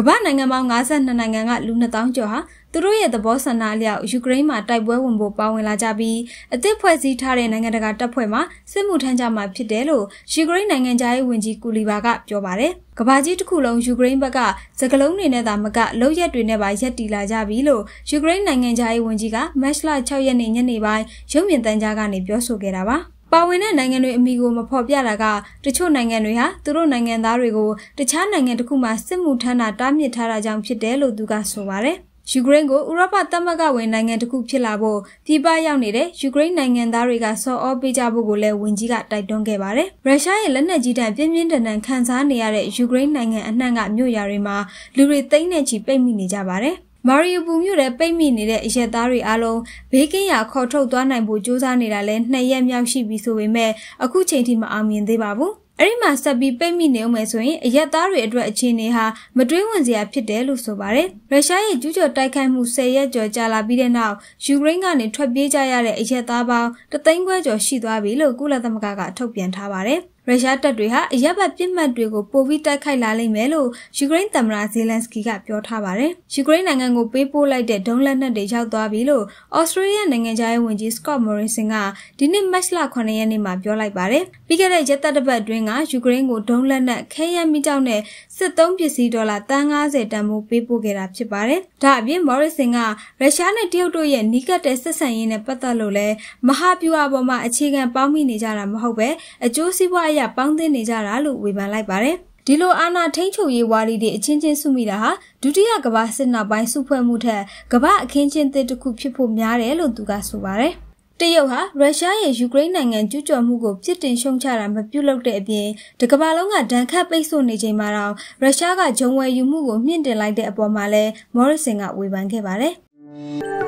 ကမ္ဘာနိုင်ငံပေါင်း52နိုင်ငံကလူ2000ကျော်ဟာသူတို့ရဲ့သဘောဆန္ဒအလျောက်ယူကရိန်းမှာတိုက်ပွဲဝင်ဖို့ပါဝင်လာကြပြီးအသစ်ဖွဲ့စည်းထားတဲ့နိုင်ငံတကာတပ်ဖွဲ့မှစစ်မှုထမ်းကြမှာဖြစ်တယ်လို့ယူကရိန်းနိုင်ငံသားရေးဝန်ကြီးကူလီဘာကပြောပါတယ်။ကမ္ဘာကြီးတစ်ခုလုံးယူကရိန်းဘက်ကစကလုံးတွေနဲ့သာမကလောက်ရက်တွေနဲ့ပါရက်တီလာကြပြီလို့ယူကရိန်းနိုင်ငံသားရေးဝန်ကြီးကမတ်လ6ရက်နေ့ညနေပိုင်းရုပ်မြင်သံကြားကနေပြောဆိုခဲ့တာပါ။ပါဝင်တဲ့နိုင်ငံတွေအမိကိုမဖော်ပြတာကတချို့နိုင်ငံတွေဟာသူတို့နိုင်ငံသားတွေကိုတခြားနိုင်ငံတစ်ခုမှစစ်မှုထမ်းတာတားမြစ်ထားတာကြောင့်ဖြစ်တယ်လို့သူကဆိုပါတယ်ယူကရိန်းကိုဥရောပသမဂ္ဂဝင်နိုင်ငံတစ်ခုဖြစ်လာဖို့ပြည်ပရောက်နေတဲ့ယူကရိန်းနိုင်ငံသားတွေကဆော်ဩပေးကြဖို့ကိုလည်းဝန်ကြီးကတိုက်တွန်းခဲ့ပါတယ်။ရုရှားရဲ့လက်နက်ကြီးတန်းပြင်းပြင်းထန်ထန်ခံစားနေရတဲ့ယူကရိန်းနိုင်ငံအနှံ့ကမြို့ရွာတွေမှာလူတွေသိန်းနဲ့ချီပိတ်မိနေကြပါတယ်။မာရီပူမြို့ထဲပိတ်မိနေတဲ့အရက်သားတွေအားလုံးဘေးကင်းရာခေါ်ထုတ်သွားနိုင်ဖို့ကြိုးစားနေတာလဲနှစ်ရက်မြောက်ရှိပြီဆိုပေမဲ့အခုချိန်ထိမအောင်မြင်သေးပါဘူး။အဲ့ဒီမှာဆက်ပြီးပိတ်မိနေအောင်မယ်ဆိုရင်အရက်သားတွေအတွက်အခြေအနေဟာမတွေးဝင်စရာဖြစ်တယ်လို့ဆိုပါတယ်။ရုရှားရဲ့ကျူးကျော်တိုက်ခိုက်မှု10ရက်ကျော်ကြာလာပြီးတဲ့နောက်ယူကရိန်းကနေထွက်ပြေးကြရတဲ့အရက်သားပေါင်း3သိန်းခွဲကျော်ရှိသွားပြီလို့ကုလသမဂ္ဂကထုတ်ပြန်ထားပါတယ်။ရုရှားတပ်တွေဟာအရက်ဘတ်ပြစ်မှတ်တွေကိုပိုပြီးတိုက်ခိုက်လာလိမ့်မယ်လို့ယူကရိန်းသမ္မတဇီလန်စကီကပြောထားပါတယ်။ယူကရိန်းနိုင်ငံကိုပေးပို့လိုက်တဲ့ဒုံးလက်နက်တွေရောက်သွားပြီလို့ဩစတြေးလျနိုင်ငံသားရဲ့ဝန်ကြီးစကော့မော်ရီဆန်ကဒီနှစ်မတ်လ9ရက်နေ့မှာပြောလိုက်ပါတယ်။ပြီးခဲ့တဲ့ရက်သက်တစ်ပတ်အတွင်းကယူကရိန်းကိုဒုံးလက်နက်ခဲယမ်းမိကြောက်နဲ့စစ်သုံးပစ္စည်းဒေါ်လာ350တန်ဖိုးပေးပို့ခဲ့တာဖြစ်ပါတယ်။ဒါအပြင်မော်ရီဆန်ကရုရှားနဲ့တရုတ်တို့ရဲ့နီးကပ်တဲ့ဆက်ဆံရေးနဲ့ပတ်သက်လို့လည်းမဟာဗျူဟာပေါ်မှာအခြေခံပေါင်းမိနေကြတာမဟုတ်ပဲအကျိုးစီးပွားအရရပေါင်းသင်းနေကြတာလို့ဝေဖန်လိုက်ပါတယ်။ဒီလိုအာဏာထိန်းချုပ်ရေးဝါဒီတွေအချင်းချင်းစုမိတာဟာဒုတိယကမ္ဘာစစ်နောက်ပိုင်းစုဖွဲ့မှုထက်ကမ္ဘာအခင်းချင်းသစ်တစ်ခုဖြစ်ဖို့များတယ်လို့သူကဆိုပါတယ်။တရုတ်ဟာရုရှားရဲ့ယူကရိန်းနိုင်ငံကျူးကျော်မှုကိုပြစ်တင်ရှုံချတာမပြုလုပ်တဲ့အပြင်တကမ္ဘာလုံးကဒဏ်ခတ်ပိတ်ဆို့နေချိန်မှာတော့ရုရှားကဂျုံဝယ်ယူမှုကိုမြင့်တင်လိုက်တဲ့အပေါ်မှာလဲမော်ရစ်ဆန်ကဝေဖန်ခဲ့ပါတယ်။